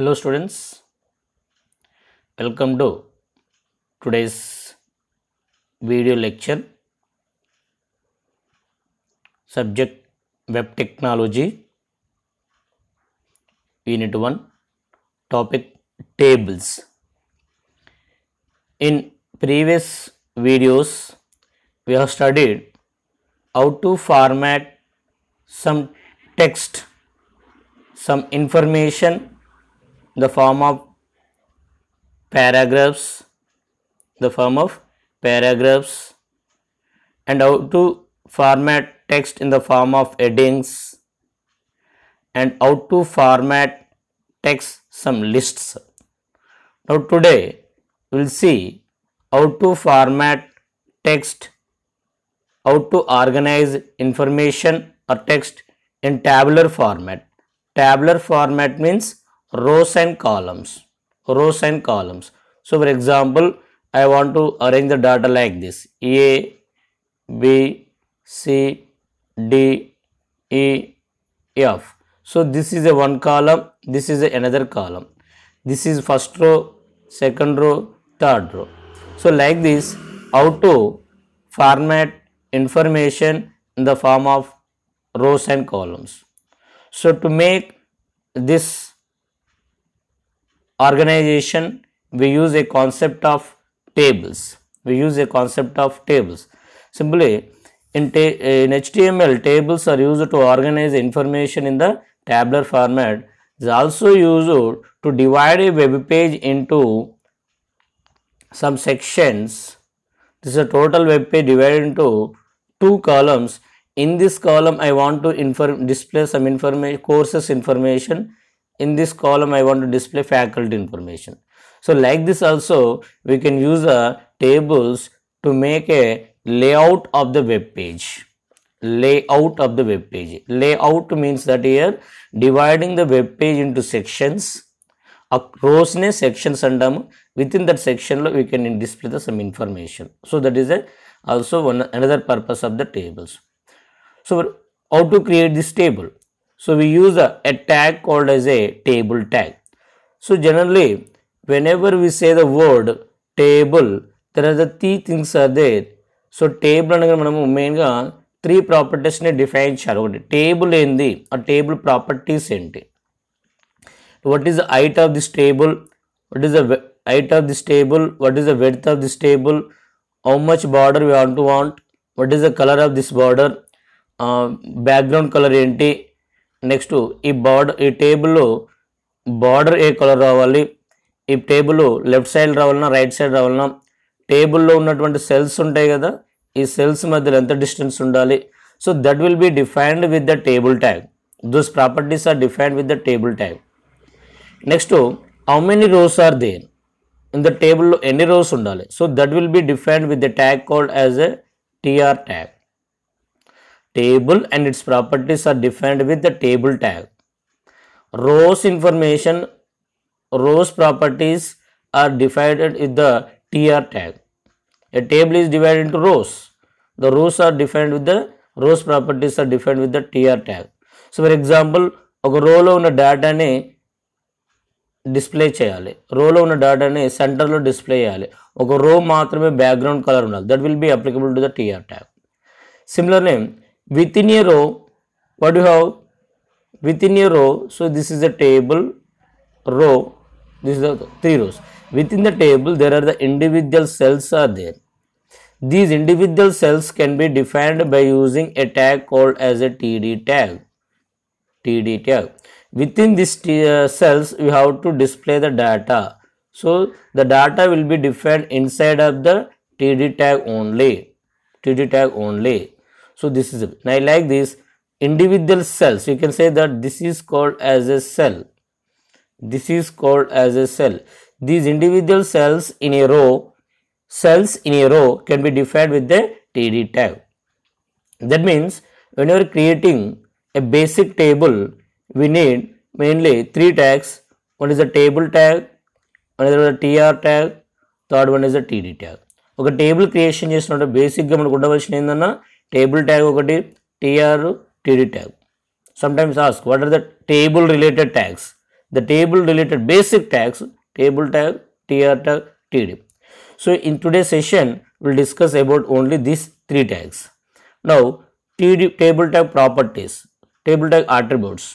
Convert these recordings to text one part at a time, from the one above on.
hello students welcome to today's video lecture subject web technology unit 1 topic tables in previous videos we have studied how to format some text some information the form of paragraphs the form of paragraphs and how to format text in the form of headings and how to format text some lists now today we will see how to format text how to organize information or text in tabular format tabular format means rows and columns. Rows and columns. So, for example, I want to arrange the data like this A, B, C, D, E, F. So, this is a one column, this is another column. This is first row, second row, third row. So, like this, how to format information in the form of rows and columns. So, to make this organization we use a concept of tables we use a concept of tables simply in, in HTML tables are used to organize information in the tabular format is also used to divide a web page into some sections this is a total web page divided into two columns in this column I want to inform display some information courses information in this column I want to display faculty information. So like this also we can use the tables to make a layout of the web page layout of the web page layout means that here dividing the web page into sections across ne sections and within that section we can display the some information so that is a also one another purpose of the tables so how to create this table So we use a, a tag called as a table tag. So generally whenever we say the word table there are the three things are there. So table అనగా మనము మెయిన్గా three ప్రాపర్టీస్ని define చేయాలి ఒకటి table ఏంది ఆ table properties ఏంటి what is the height of this table what is the height of this table what is the width of this table how much border we want to want what is the colour of this border background colour ఏంటి next ఈ border ఈ టేబుల్లో border ఏ colour రావాలి ఈ table left side రావాలన్నా right side రావాలన్నా టేబుల్లో ఉన్నటువంటి సెల్స్ ఉంటాయి కదా ఈ సెల్స్ మధ్యలో ఎంత డిస్టెన్స్ ఉండాలి so that will be defined with the table tag those properties are defined with the table tag next how many rows are there in the టేబుల్లో ఎన్ని రోస్ ఉండాలి so that will be defined with the tag called as a TR tag table and its properties are defined with the table tag. Rows information, rows properties are divided with the tr tag. A table is divided into rows. The rows are defined with the rows properties are defined with the tr tag. So, for example, a row lo una data ne display cheyali. Row lo una data ne center lo display cheyali. Oka row maatrame background color unnal. That will be applicable to the tr tag. Similar name within a row what do you have within a row so this is the table row this is the three rows within the table there are the individual cells are there these individual cells can be defined by using a tag called as a td tag td tag within these uh, cells we have to display the data so the data will be defined inside of the td tag only td tag only so, this is now like this individual cells you can say that this is called as a cell this is called as a cell these individual cells in a row cells in a row can be defined with the td tag that means when you are creating a basic table we need mainly three tags one is the table tag another one is the tr tag third one is the td tag ఒక table creation చేసినప్పుడు బేసిక్గా మనకు ఉండవలసిన ఏంటన్నా table tag ఒకటి TR, TD tag. Sometimes ask, what are the table related tags? The table related basic tags, table tag, TR tag, TD. So in today's session, we will discuss about only these three tags. Now, TD, table tag properties, table tag attributes.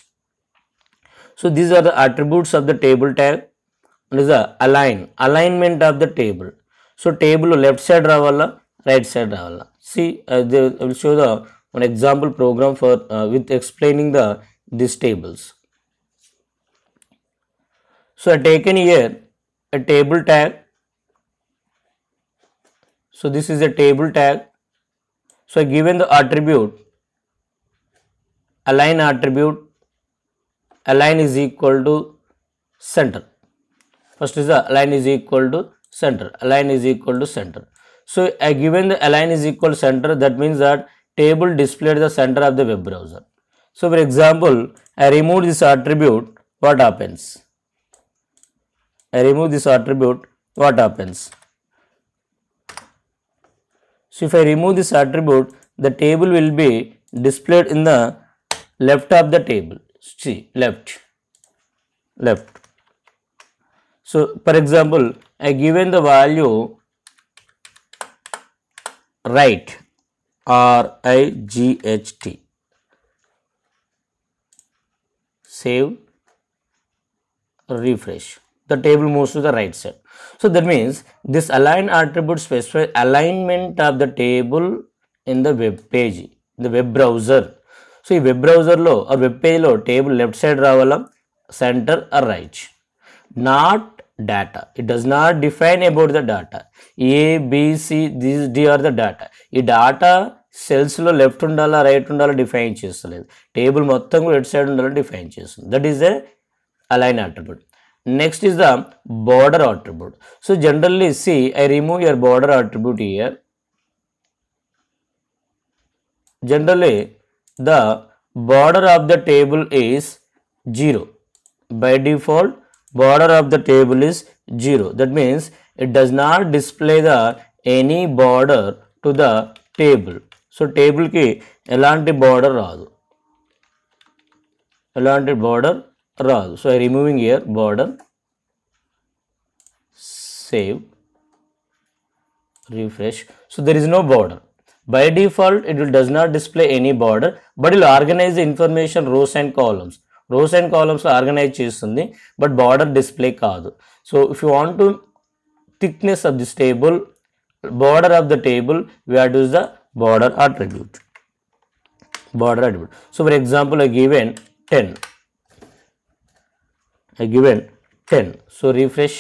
So these are the attributes of the table tag. There is a align, alignment of the table. So table left side రావాలా right side Ravala. See, uh, they will show the one example program for uh, with explaining the these tables. So, I taken here a table tag. So, this is a table tag. So, given the attribute align attribute align is equal to center. First is the align is equal to center. Align is equal to center. So uh, given the align is equal center, that means that table displayed the center of the web browser. So for example, I remove this attribute, what happens? I remove this attribute, what happens? So if I remove this attribute, the table will be displayed in the left of the table. See, left, left. So for example, I given the value right R I G H T save refresh the table moves to the right side so that means this align attribute specifies alignment of the table in the web page the web browser So so ఈ web బ్రౌజర్లో ఆ వెబ్ పేజ్లో table left side రావాలా center or right. Not data it does not define about the data a b c these d are the ఈ data సెల్స్లో left ఉండాలా right ఉండాలా డిఫైన్ చేస్తలేదు టేబుల్ మొత్తం కూడా ఎట్ సైడ్ ఉండాలని డిఫైన్ చేస్తుంది that is a align attribute next is the border attribute so generally see I remove your border attribute here generally the border of the table is zero by default border of the table is 0 that means it does not display the any border to the table so table ki elanti border raadu elanti border raadu so removing here border save refresh so there is no border by default it will does not display any border but it will organize information rows and columns rows and columns organize చేస్తుంది but border display కాదు so if you want to thickness of this table border of the table we are the border attribute border attribute so for example I given ten I given ten so refresh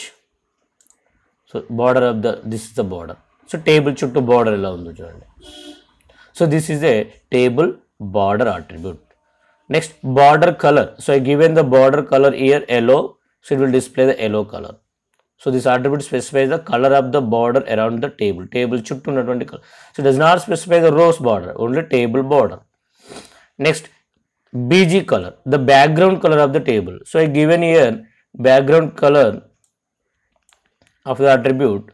so border of the this is the border so table చుట్టూ border ఎలా ఉందో చూడండి so this is a table border attribute Next border color. So given the border color here yellow, so it will display the yellow color. So this attribute specifies the color of the border around the table. Table chuttu ఉన్నటువంటి color. So it does not specify the rows border, only table border. Next BG color, the background color of the table. So I given here background color of the attribute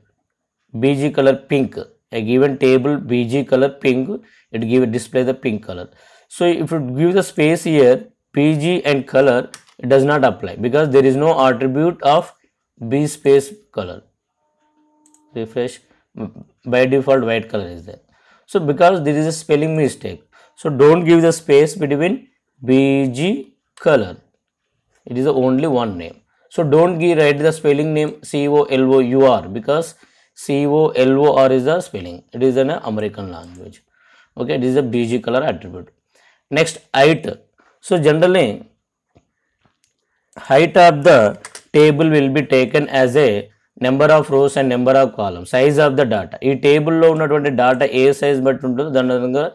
BG color pink. A given table BG color pink, it give display the pink color. So if it gives a space here, PG and color does not apply because there is no attribute of B space color. Refresh by default white color is there. So because there is a spelling mistake. So don't give the space between BG color. It is only one name. So don't give write the spelling name C-O-L-O-U-R because C-O-L-O-R is the spelling. It is an American language. Okay, this is a BG color attribute. Next height so generally height of the table will be taken as a number of rows and number of column size of the data ఈ టేబుల్లో ఉన్నటువంటి data ఏ size బట్టి ఉంటుందో దాని విధంగా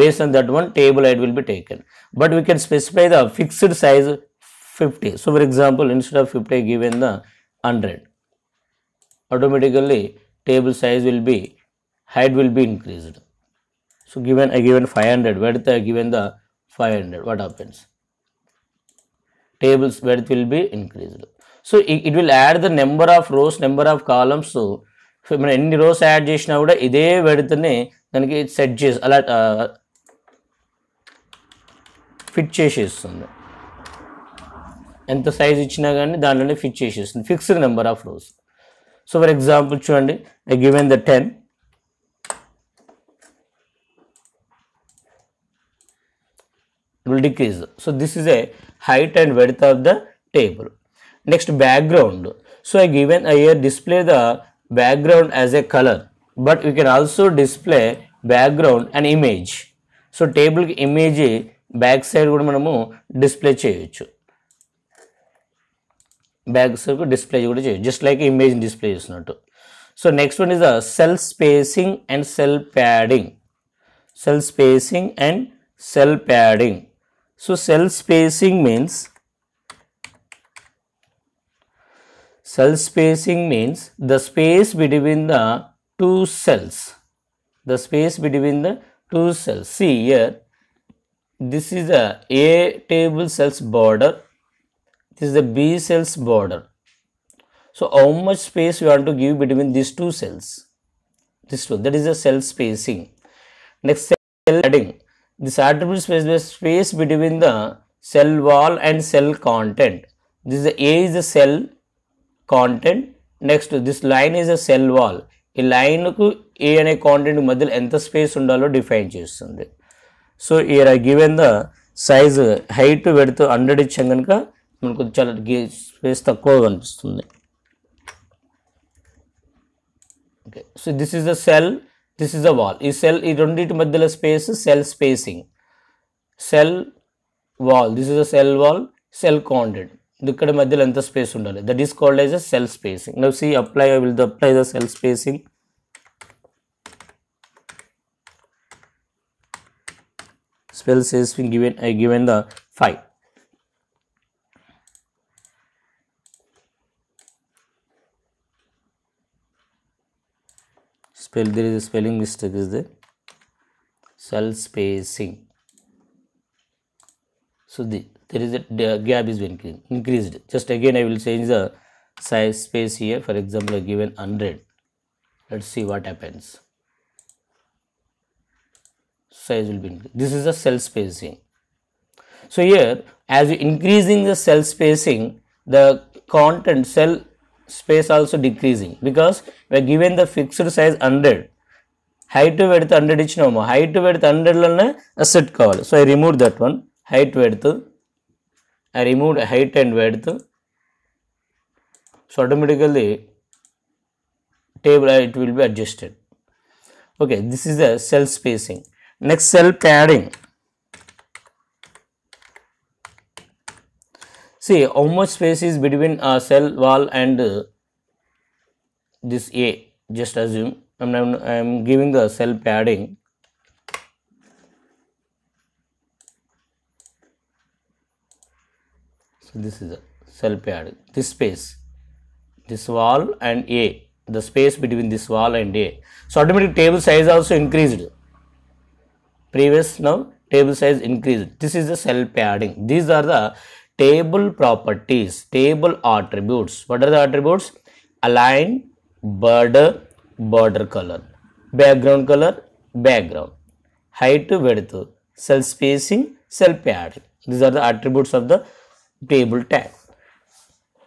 base on that one table it will be taken but we can specify the fixed size fifty so for example instead of fifty given the hundred automatically table size will be height will be increased so given So given five hundred 500 width given the five hundred what happens? Tables width will be increased. So it will add the number of rows number of columns మనం ఎన్ని rose add చేసినా కూడా ఇదే పెడితేనే దానికి set చేసి అలా fit చేసేస్తుంది ఎంత సైజ్ ఇచ్చినా కానీ దానిలోనే ఫిట్ చేసేస్తుంది fixed number of rows so for example చూడండి I given the ten will decrease. So, this is a height and width of the table. Next background. So, I given I here display the background as a color, but we can also display background and image. So, table image back side would మనము display చేయొచ్చు Back side కూడా display కూడా చేయొచ్చు just like image display చేసినట్టు so next one is the cell spacing and cell padding cell spacing and cell padding So, cell spacing means cell spacing means the space between the two cells the space between the two cells see here this is a a table cells border this is the b cells border so how much space you want to give between these two cells this two that is the cell spacing next cell adding This attribute space is the space between the cell wall and cell content. This is the A is the cell content. Next to this line is a cell wall. ఈ లైన్కు ఏ అనే content మధ్యలో ఎంత space ఉండాలో define చేస్తుంది so ఈ given the size height పెడుతూ hundred ఇచ్చాం కనుక మనకు చాలా స్పేస్ తక్కువ కనిపిస్తుంది okay so this is the cell this is the wall is cell it only to middle space cell spacing cell wall this is a cell wall cell content ఇక్కడ మధ్యలో ఎంత space under that is called as a cell spacing now see apply I will the apply the cell spacing spell spacing given I given the five spell there is a spelling mistake is the cell spacing so the there is a gap is being increased just again i will change the size space here for example given 100 let's see what happens size will be this is the cell spacing so here as you increasing the cell spacing the content cell space also decreasing because we are given the fixed size 100 height width 100 more height width 100 లోనే call so i removed that one height width I removed height and width so automatically table uh, it will be adjusted okay this is the cell spacing next cell padding See how much space is between a cell wall and uh, this A. Just assume I am giving the cell padding. So this is a cell padding. This space, this wall and A. The space between this wall and A. So automatic table size also increased. Previous now table size increased. This is the cell padding. These are the table properties, table attributes. What are the attributes? Align, border, border color, background color, background, height, width, cell spacing, cell padding. These are the attributes of the table tag.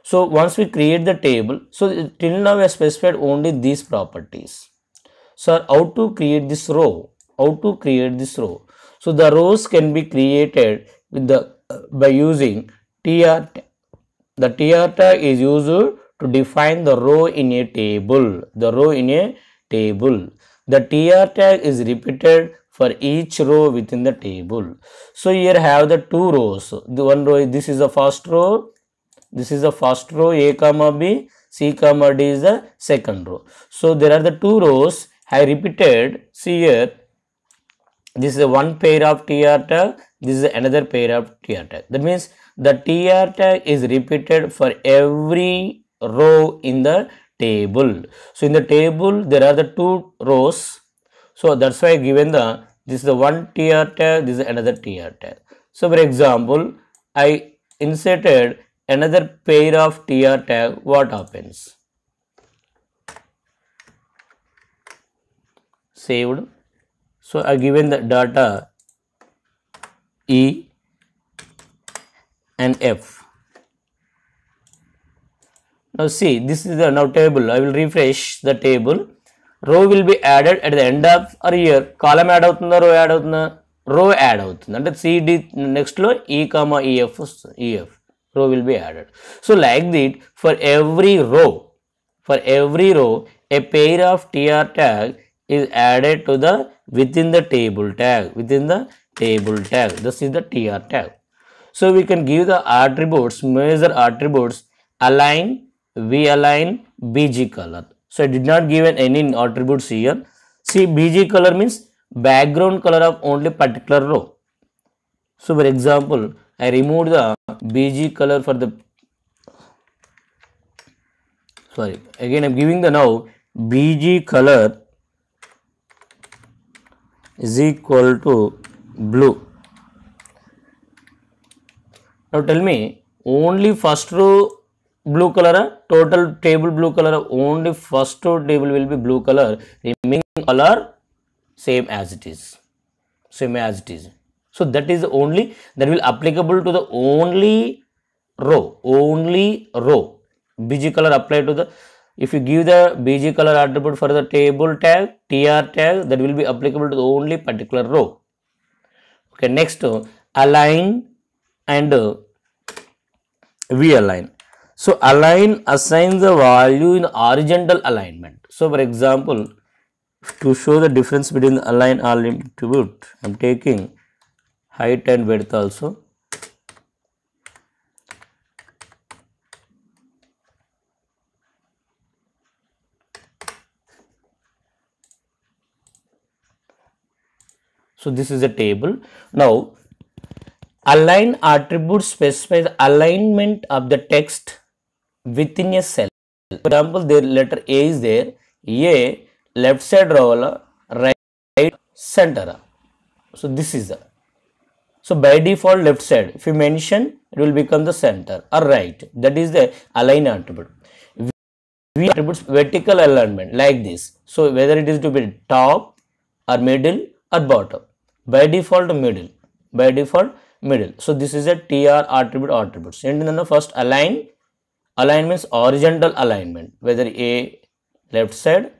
So, once we create the table, so till now we have specified only these properties. So, how to create this row? How to create this row? So, the rows can be created with the uh, by using Tr The Tr is used to define the row in a table. The row in a table. The TR tag is repeated for each row within the table. So here have the two rows. The one row this is the first row. This is the first row A comma B. C comma D is the second row. So there are the two rows. I repeated. See here. This is one pair of TR tag. This is another pair of TR tag. That means the tr tag is repeated for every row in the table so in the table there are the two rows so that's why given the this is the one tr tag this is another tr tag so for example i inserted another pair of tr tag what happens saved so i given the data e and f. Now see this is the now table I will refresh the table row will be added at the end of or year column add the row add అవుతుందా row add అవుతుంది అంటే cd next E comma ef ef row will be added so like that for every row for every row a pair of tr tag is added to the within the table tag within the table tag this is the tr tag so we can give the attributes, measure attributes align, v align, bg color. So I did not give any attributes here. See bg color means background color of only particular row. So for example, I removed the bg color for the sorry again I'm giving the now bg color is equal to blue now tell me only first row blue color total table blue color only first row table will be blue color remaining color same as it is same as it is so that is only that will applicable to the only row only row bg color apply to the if you give the bg color attribute for the table tag tr tag that will be applicable to the only particular row okay next align and uh, v align. So, align assigns the value in horizontal alignment. So, for example, to show the difference between the align attribute, I am taking height and width also. So, this is a table. Now, align attribute specifies alignment of the text within a cell for example the letter a is there a left side row right center so this is the so by default left side if you mention it will become the center or right that is the align attribute we attributes vertical alignment like this so whether it is to be top or middle or bottom by default middle by default middle. So this is a TR attribute attributes. And then the first align, align means horizontal alignment, whether A left side,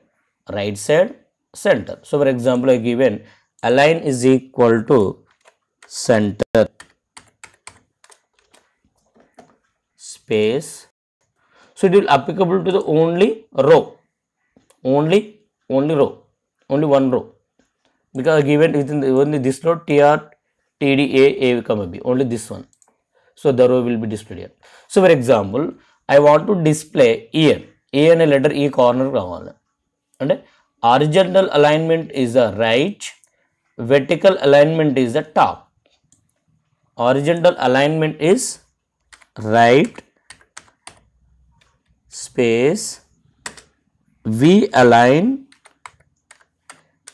right side, center. So for example, I given align is equal to center space. So it will applicable to the only row, only only row, only one row because given within the, only this row tr TDA, A come a B, only this one. So, the row will be displayed here. So, for example, I want to display EN, EN a letter E corner and horizontal alignment is the right, vertical alignment is the top. Horizontal alignment is right space V align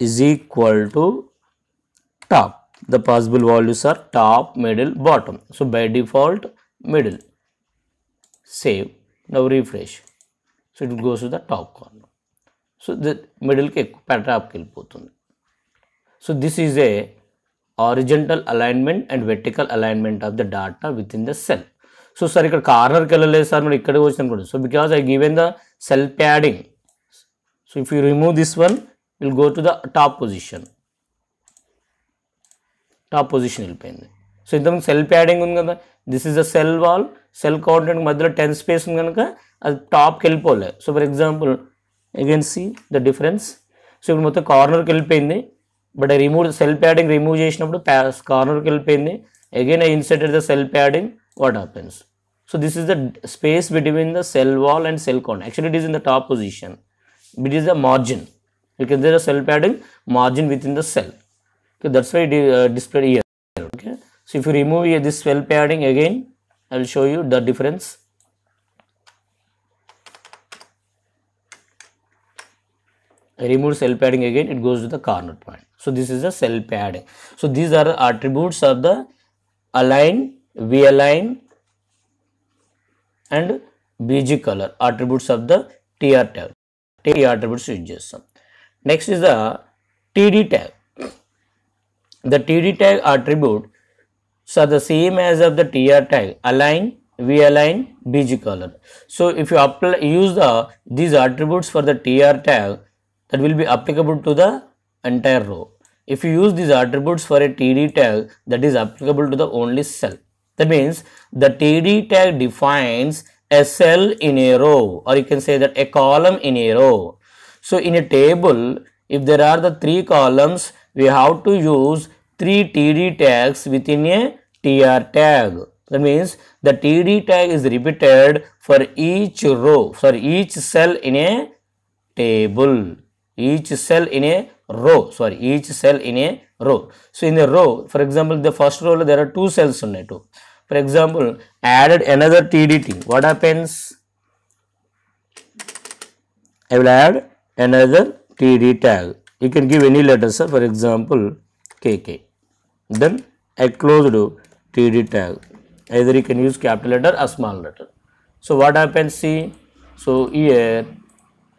is equal to top the possible values are top middle bottom so by default middle save now refresh so it goes to the top corner so the middle ke pattern aapke potundi so this is a horizontal alignment and vertical alignment of the data within the cell so sir ikkada corner ke వెళ్ళలేదు sir మనం ikkade వచ్చినాం కూడా so because i given the cell padding so if you remove this one will go to the top position top position వెళ్ళిపోయింది so ఇంతకుముందు cell padding ఉంది కదా this is a cell wall cell coordinate మధ్యలో ten space ఉంది కనుక అది టాప్కి వెళ్ళిపోలే so for example again see the difference so ఇప్పుడు మొత్తం కార్నర్కి వెళ్ళిపోయింది but I remove cell padding remove చేసినప్పుడు కార్నర్కి వెళ్ళిపోయింది again I inserted the cell padding what happens so this is the space between the cell wall and cell corner actually it is in the top position it is the margin you can the cell padding margin with in the cell okay that's why it is uh, displayed here okay so if you remove this swell padding again i will show you the difference I remove cell padding again it goes to the corner point so this is a cell padding so these are attributes of the align v align and bg color attributes of the tr tag tr attributes you just next is the td tag the td tag attribute so the same as of the tr tag align v align bg color. So if you apply use the these attributes for the tr tag that will be applicable to the entire row. If you use these attributes for a td tag that is applicable to the only cell. That means the td tag defines a cell in a row or you can say that a column in a row. So in a table if there are the three columns we have to use three td tags within a tr tag that means the td tag is repeated for each row for each cell in a table each cell in a row sorry each cell in a row so in a row for example the first row there are two cells on two for example added another tdt what happens i will add another td tag you can give any letters for example KK then I closed TD tag either you can use capital letter or small letter. So what happens see so here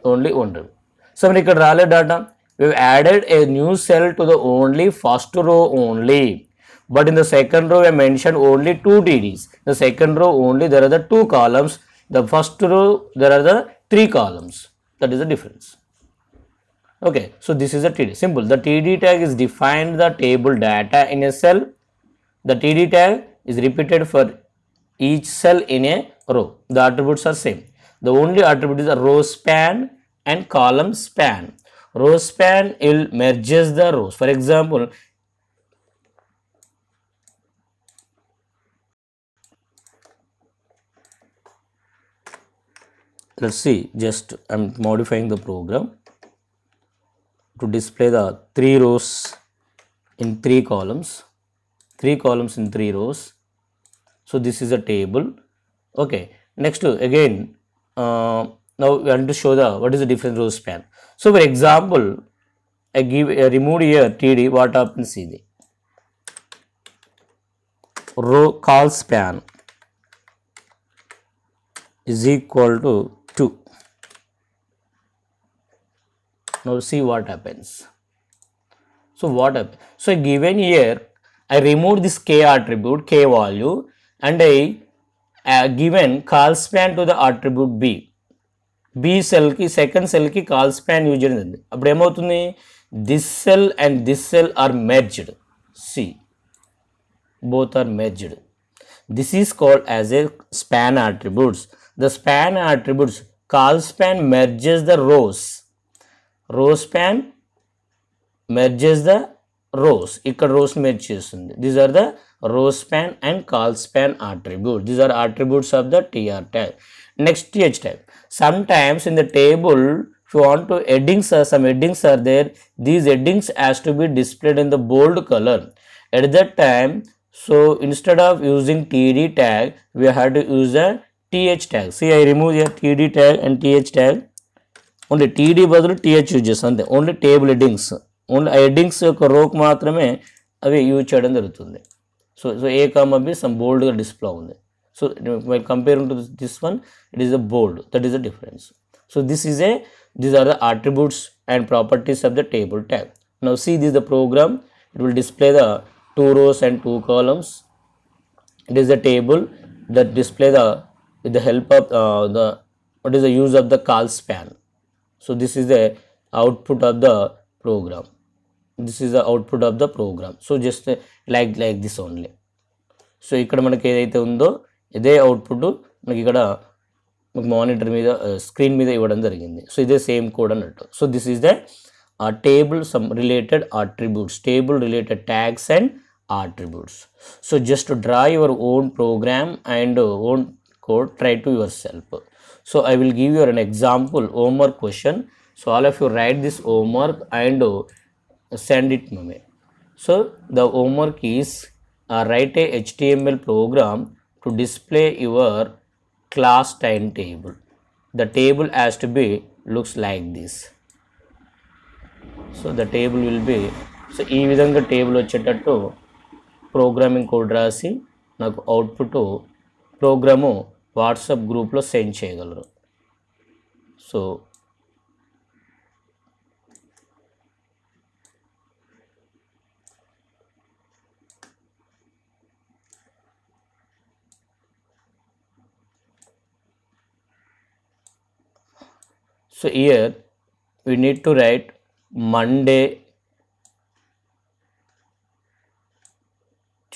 only one So when you can data we have added a new cell to the only first row only but in the second row I mentioned only two DDs. the second row only there are the two columns the first row there are the three columns that is the difference okay so this is a td simple the td tag is defined the table data in a cell the td tag is repeated for each cell in a row the attributes are same the only attribute is a row span and column span row span will merges the rows for example let's see just i'm modifying the program to display the three rows in three columns three columns in three rows so this is a table okay next to again uh, now we want to show the what is the different row span so for example i give a removed here td what happens is the row call span is equal to now see what happens so what happens? so given here i remove this k attribute k value and i uh, given call span to the attribute b b second cell సెల్కి col span use జరిగింది అప్పుడు this cell and this cell are merged. See, both are merged. This is called as a span attributes the span attributes call span merges the rows row span merges the rows ఇక్కడ rows merge these are the row span and అండ్ span attribute These are attributes of the tr tag next th tag sometimes in the table if you want to headings are some headings are there these headings has to be displayed in the bold color at that time so instead of using td tag we have to use the th tag see i remove the td tag and th tag only TD బదులు TH use చేస్తాం అంతే only table headings only ఆ headings యొక్క రోకు మాత్రమే అవి use చేయడం జరుగుతుంది సో సో ఏ కామ బి సమ్ బోల్డ్గా డిస్ప్లే ఉంది so why compare to this one it is a bold that is the difference so this is a these are the attributes and properties of the table tab now see this is the program it will display the two rows and two columns it is the table that display the with the help of uh, the what is the use of the call span so this is the output of the program This is the output of the program so just like like this only so ఇక్కడ మనకి ఏదైతే ఉందో ఇదే output మనకి ఇక్కడ monitor మీద screen మీద ఇవ్వడం జరిగింది సో ఇదే సేమ్ కోడ్ అన్నట్టు సో దిస్ ఈస్ ద ఆ table some related attributes table related tags and attributes so just draw your own program and own code try to yourself So I will give you an example homework question. So all of you write this homework and uh, send it to me. So the homework is uh, write a HTML program to display your class timetable. The table has to be looks like this. So the table will so the table will be so ఈ విధంగా టేబుల్ వచ్చేటట్టు programming code output నాకు program WhatsApp group send so so here we need to write monday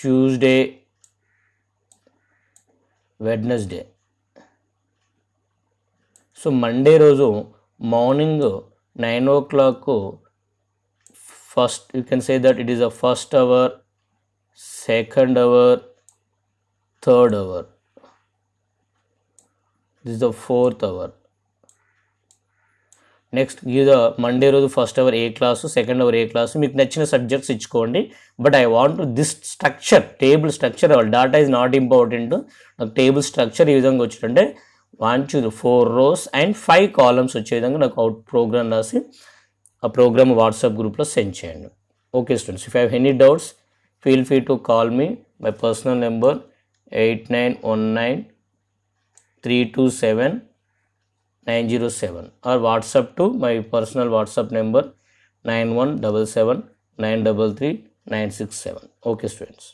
tuesday wednesday so Monday రోజు morning nine o'clock first you can say that it is a first hour second hour third hour this the fourth hour next give the Monday రోజు first hour ఏ class second hour ఏ class మీకు నచ్చిన subjects ఇచ్చుకోండి but I want this structure table structure అవ్వాలి data is not important నాకు table structure ఈ విధంగా వచ్చిందంటే one two four rows and five columns వచ్చే విధంగా నాకు అవుట్ ప్రోగ్రామ్ రాసి ఆ ప్రోగ్రామ్ వాట్సాప్ గ్రూప్లో సెండ్ చేయండి okay students if have any doubts feel free to call me my personal number eight nine one nine three two seven nine zero seven or WhatsApp to my personal WhatsApp number nine one double seven nine double three nine six seven okay students